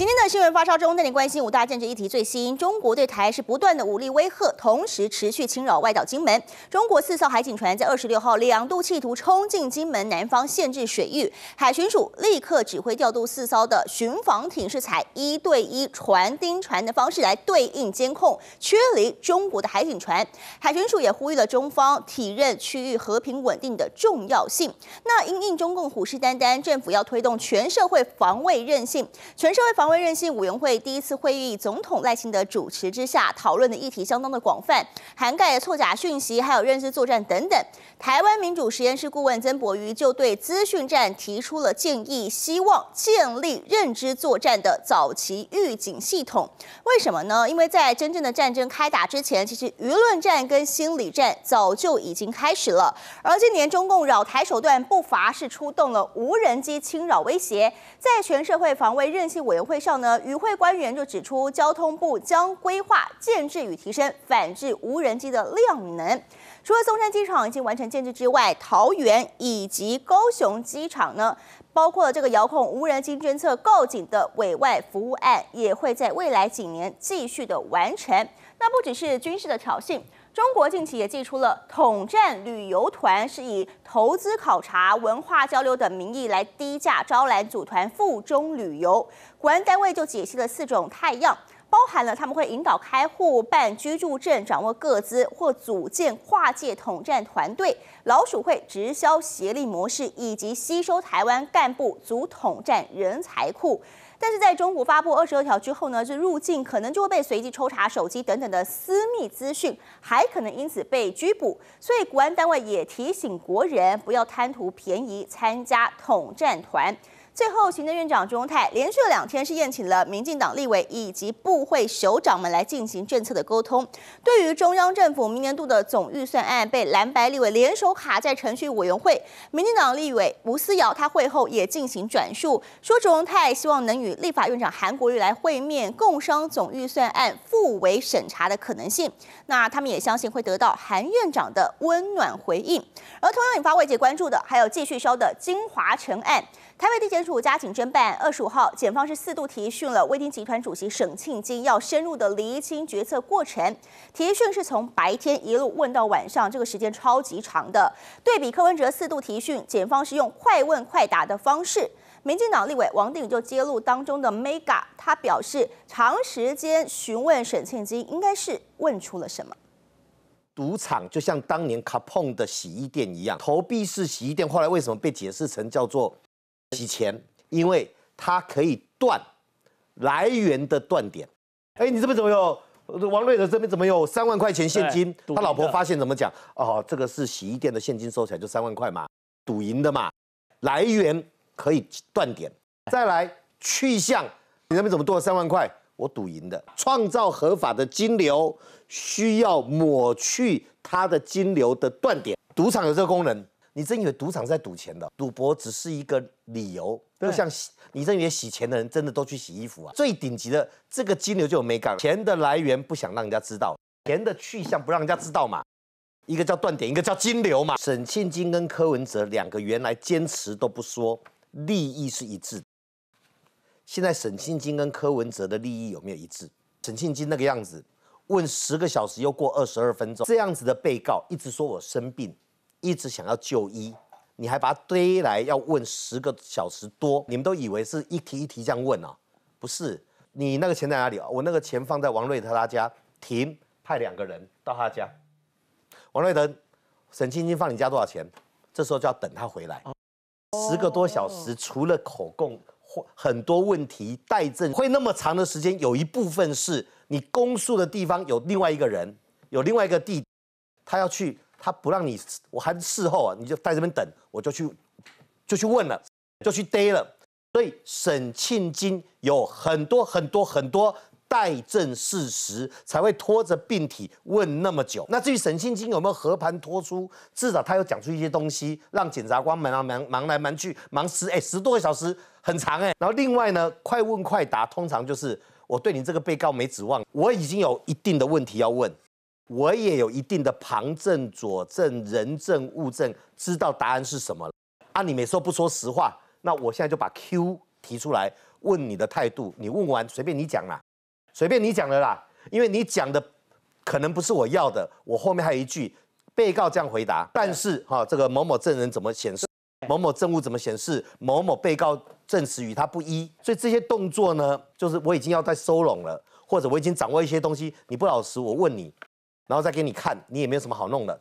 今天的新闻发烧中，带你关心五大政治议题最新。中国对台是不断的武力威吓，同时持续侵扰外岛金门。中国四艘海警船在二十六号两度企图冲进金门南方限制水域，海巡署立刻指挥调度四艘的巡防艇，是采一对一船盯船的方式来对应监控，驱离中国的海警船。海巡署也呼吁了中方体认区域和平稳定的重要性。那因应中共虎视眈眈，政府要推动全社会防卫韧性，全社会防。防任性委员会第一次会议，总统赖清德主持之下，讨论的议题相当的广泛，涵盖错假讯息还有认知作战等等。台湾民主实验室顾问曾博瑜就对资讯战提出了建议，希望建立认知作战的早期预警系统。为什么呢？因为在真正的战争开打之前，其实舆论战跟心理战早就已经开始了。而今年中共扰台手段不乏是出动了无人机侵扰威胁，在全社会防卫任性委员会。上呢，与会官员就指出，交通部将规划建制与提升反制无人机的量能。除了松山机场已经完成建制之外，桃园以及高雄机场呢，包括这个遥控无人机侦测告警的委外服务案，也会在未来几年继续的完成。那不只是军事的挑衅。中国近期也寄出了统战旅游团，是以投资考察、文化交流等名义来低价招揽组团赴中旅游。国安单位就解析了四种太阳，包含了他们会引导开户办居住证、掌握各资或组建跨界统战团队、老鼠会直销协力模式，以及吸收台湾干部组统战人才库。但是在中国发布二十二条之后呢，这入境可能就会被随机抽查手机等等的私密资讯，还可能因此被拘捕。所以，国安单位也提醒国人不要贪图便宜参加统战团。最后，行政院长钟荣泰连续两天是宴请了民进党立委以及部会首长们来进行政策的沟通。对于中央政府明年度的总预算案被蓝白立委联手卡在程序委员会，民进党立委吴思瑶他会后也进行转述，说钟荣泰希望能与立法院长韩国瑜来会面，共商总预算案复委审查的可能性。那他们也相信会得到韩院长的温暖回应。而同样引发外界关注的，还有继续烧的金华城案，台北地检署。加紧侦办。二十五号，检方是四度提讯了威丁集团主席沈庆金，要深入的厘清决策过程。提讯是从白天一路问到晚上，这个时间超级长的。对比柯文哲四度提讯，检方是用快问快答的方式。民进党立委王定宇就揭露当中的 mega，他表示长时间询问沈庆金，应该是问出了什么？赌场就像当年卡碰的洗衣店一样，投币式洗衣店，后来为什么被解释成叫做？洗钱，因为它可以断来源的断点。哎，你这边怎么有王瑞的这边怎么有三万块钱现金？他老婆发现怎么讲？哦，这个是洗衣店的现金收起来就三万块嘛，赌赢的嘛，来源可以断点。再来去向，你那边怎么多了三万块？我赌赢的，创造合法的金流需要抹去它的金流的断点。赌场有这个功能。你真以为赌场在赌钱的？赌博只是一个理由。就像你真以为洗钱的人真的都去洗衣服啊？最顶级的这个金流就有没干，钱的来源不想让人家知道，钱的去向不让人家知道嘛。一个叫断点，一个叫金流嘛。沈庆金跟柯文哲两个原来坚持都不说，利益是一致。现在沈庆金跟柯文哲的利益有没有一致？沈庆金那个样子，问十个小时又过二十二分钟，这样子的被告一直说我生病。一直想要就医，你还把他堆来要问十个小时多，你们都以为是一题一题这样问啊？不是，你那个钱在哪里？我那个钱放在王瑞德他家。停，派两个人到他家。王瑞德，沈青青放你家多少钱？这时候就要等他回来。十个多小时，除了口供或很多问题待证，会那么长的时间，有一部分是你公诉的地方有另外一个人，有另外一个地，他要去。他不让你，我还事后啊，你就在这边等，我就去，就去问了，就去逮了。所以沈庆金有很多很多很多待证事实，才会拖着病体问那么久。那至于沈庆金有没有和盘托出，至少他有讲出一些东西，让检察官忙忙忙来忙去，忙十哎十多个小时，很长哎。然后另外呢，快问快答，通常就是我对你这个被告没指望，我已经有一定的问题要问。我也有一定的旁证、佐证、人证、物证，知道答案是什么了。啊，你每说不说实话，那我现在就把 Q 提出来问你的态度。你问完，随便你讲啦，随便你讲的啦，因为你讲的可能不是我要的。我后面还有一句，被告这样回答，但是哈，这个某某证人怎么显示，某某证物怎么显示，某某被告证词与他不一，所以这些动作呢，就是我已经要在收拢了，或者我已经掌握一些东西，你不老实，我问你。然后再给你看，你也没有什么好弄的。